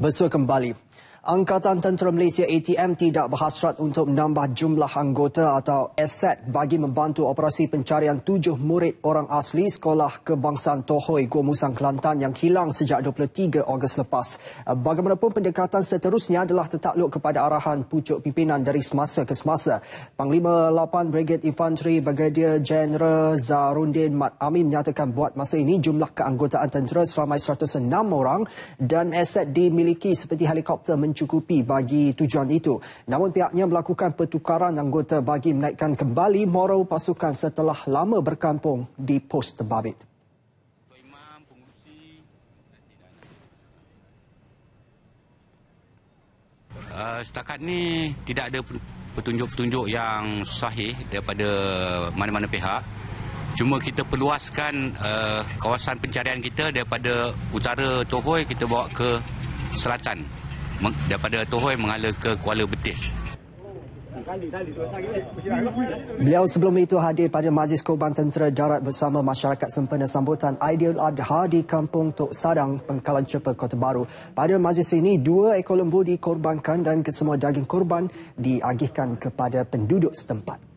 bersua kembali. Angkatan Tentera Malaysia ATM tidak berhasrat untuk menambah jumlah anggota atau aset bagi membantu operasi pencarian tujuh murid orang asli Sekolah Kebangsaan Tohoi, Gua Musang, Kelantan yang hilang sejak 23 Ogos lepas. Bagaimanapun pendekatan seterusnya adalah tertakluk kepada arahan pucuk pimpinan dari semasa ke semasa. Panglima 8 Brigade Infantry Brigadier General Zarundin Mat Amin menyatakan buat masa ini jumlah keanggotaan tentera seramai 106 orang dan aset dimiliki seperti helikopter mencukupi bagi tujuan itu. Namun pihaknya melakukan pertukaran anggota bagi menaikkan kembali moral pasukan setelah lama berkampung di pos terbabit. Uh, setakat ni tidak ada petunjuk-petunjuk yang sahih daripada mana-mana pihak. Cuma kita perluaskan uh, kawasan pencarian kita daripada utara Tohoi kita bawa ke selatan daripada Tohoi mengala ke Kuala Betis. Beliau sebelum itu hadir pada Majlis Korban Tentera Darat bersama masyarakat sempena sambutan Ideal Adha di Kampung Tok Sadang, Pengkalan Cepa, Kota Baru. Pada majlis ini, dua ekor lembu dikorbankan dan kesemua daging korban diagihkan kepada penduduk setempat.